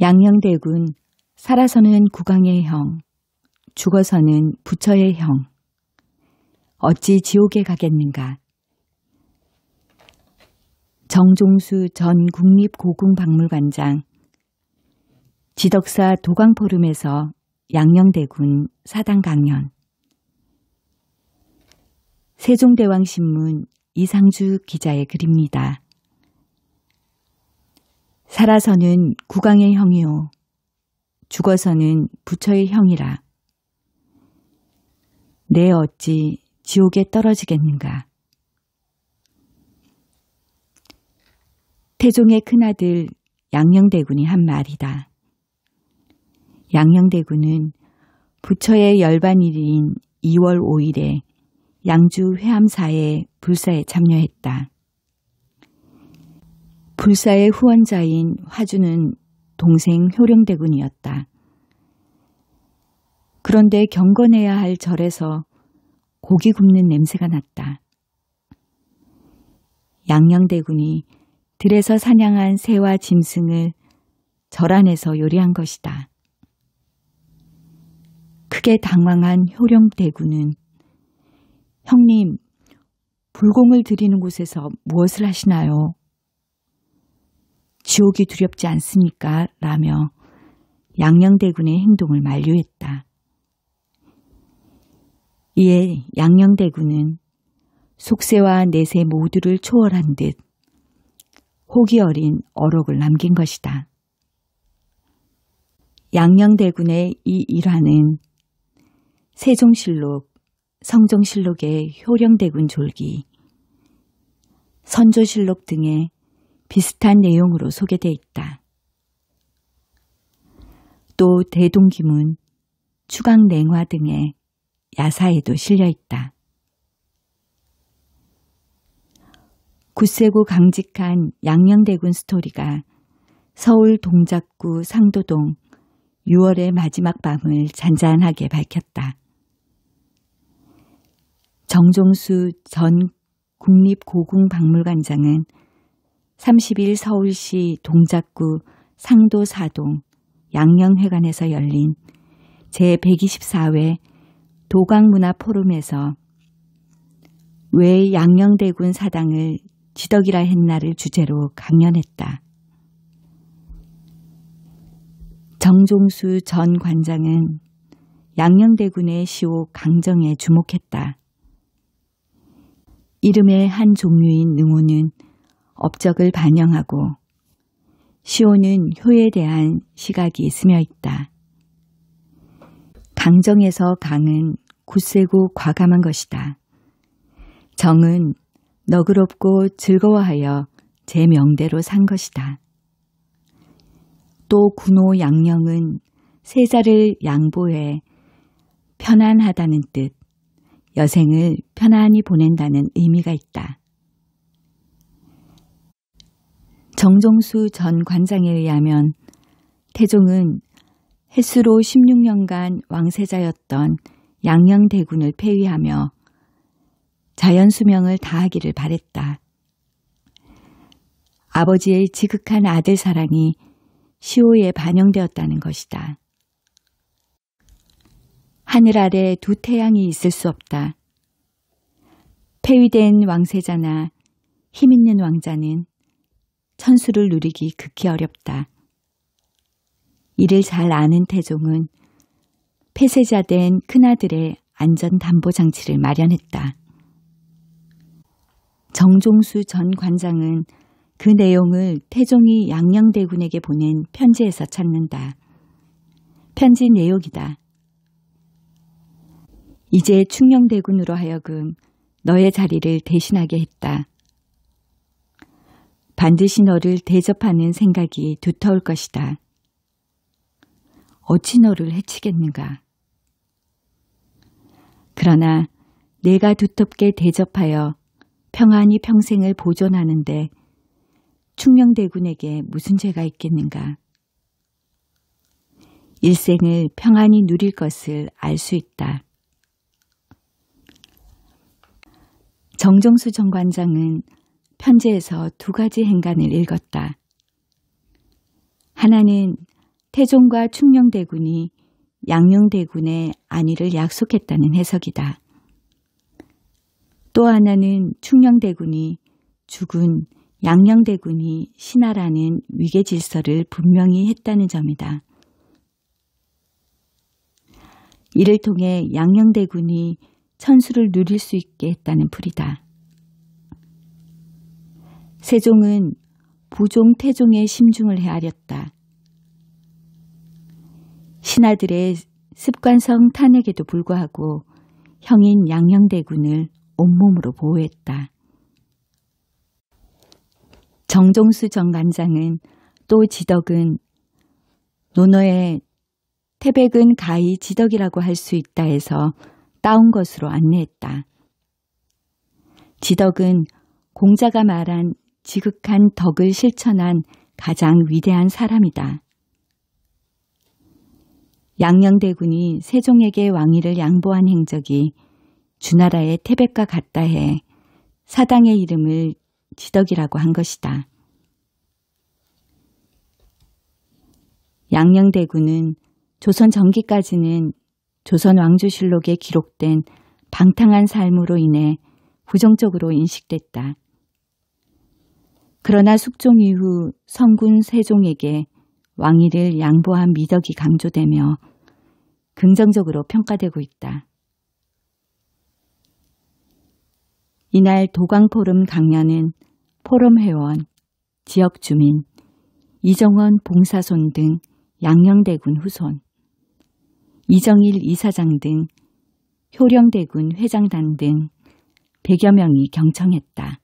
양녕대군 살아서는 국왕의 형, 죽어서는 부처의 형. 어찌 지옥에 가겠는가. 정종수 전 국립고궁박물관장 지덕사 도광포름에서 양녕대군 사당 강연 세종대왕신문 이상주 기자의 글입니다. 살아서는 국왕의 형이요. 죽어서는 부처의 형이라. 내 어찌 지옥에 떨어지겠는가. 태종의 큰아들 양녕대군이 한 말이다. 양녕대군은 부처의 열반일인 2월 5일에 양주 회암사의 불사에 참여했다. 불사의 후원자인 화주는 동생 효령대군이었다. 그런데 경건해야 할 절에서 고기 굽는 냄새가 났다. 양양대군이 들에서 사냥한 새와 짐승을 절 안에서 요리한 것이다. 크게 당황한 효령대군은 형님, 불공을 드리는 곳에서 무엇을 하시나요? 지옥이 두렵지 않습니까? 라며 양녕대군의 행동을 만류했다. 이에 양녕대군은 속세와 내세 모두를 초월한 듯 혹이 어린 어록을 남긴 것이다. 양녕대군의 이 일화는 세종실록, 성종실록의 효령대군 졸기, 선조실록 등의 비슷한 내용으로 소개돼 있다. 또 대동기문, 추강냉화 등의 야사에도 실려 있다. 굳세고 강직한 양양대군 스토리가 서울 동작구 상도동 6월의 마지막 밤을 잔잔하게 밝혔다. 정종수 전 국립고궁박물관장은 30일 서울시 동작구 상도사동 양령회관에서 열린 제124회 도강문화포럼에서 왜 양령대군 사당을 지덕이라 했나를 주제로 강연했다. 정종수 전 관장은 양령대군의 시호 강정에 주목했다. 이름의 한 종류인 능호는 업적을 반영하고 시온은 효에 대한 시각이 스며 있다. 강정에서 강은 굳세고 과감한 것이다. 정은 너그럽고 즐거워하여 제 명대로 산 것이다. 또 군호 양령은 세자를 양보해 편안하다는 뜻, 여생을 편안히 보낸다는 의미가 있다. 정종수 전 관장에 의하면 태종은 해수로 16년간 왕세자였던 양양대군을 폐위하며 자연수명을 다하기를 바랬다. 아버지의 지극한 아들 사랑이 시호에 반영되었다는 것이다. 하늘 아래 두 태양이 있을 수 없다. 폐위된 왕세자나 힘있는 왕자는 천수를 누리기 극히 어렵다. 이를 잘 아는 태종은 폐쇄자된 큰아들의 안전담보장치를 마련했다. 정종수 전 관장은 그 내용을 태종이 양양대군에게 보낸 편지에서 찾는다. 편지 내용이다. 이제 충녕대군으로 하여금 너의 자리를 대신하게 했다. 반드시 너를 대접하는 생각이 두터울 것이다. 어찌 너를 해치겠는가? 그러나 내가 두텁게 대접하여 평안히 평생을 보존하는데 충명대군에게 무슨 죄가 있겠는가? 일생을 평안히 누릴 것을 알 수 있다. 정종수 정관장은 편지에서 두 가지 행간을 읽었다. 하나는 태종과 충녕대군이 양녕대군의 안위를 약속했다는 해석이다. 또 하나는 충녕대군이 죽은 양녕대군이 신하라는 위계 질서를 분명히 했다는 점이다. 이를 통해 양녕대군이 천수를 누릴 수 있게 했다는 풀이다. 세종은 부종 태종의 심중을 헤아렸다. 신하들의 습관성 탄핵에도 불구하고 형인 양양대군을 온몸으로 보호했다. 정종수 전관장은또 지덕은 논어의 태백은 가히 지덕이라고 할 수 있다 해서 따온 것으로 안내했다. 지덕은 공자가 말한 지극한 덕을 실천한 가장 위대한 사람이다. 양녕대군이 세종에게 왕위를 양보한 행적이 주나라의 태백과 같다 해 사당의 이름을 지덕이라고 한 것이다. 양녕대군은 조선 전기까지는 조선 왕조실록에 기록된 방탕한 삶으로 인해 부정적으로 인식됐다. 그러나 숙종 이후 성군 세종에게 왕위를 양보한 미덕이 강조되며 긍정적으로 평가되고 있다. 이날 도광포름 강연은 포럼 회원, 지역 주민, 이정원 봉사손 등 양녕대군 후손, 이정일 이사장 등 효령대군 회장단 등 100여 명이 경청했다.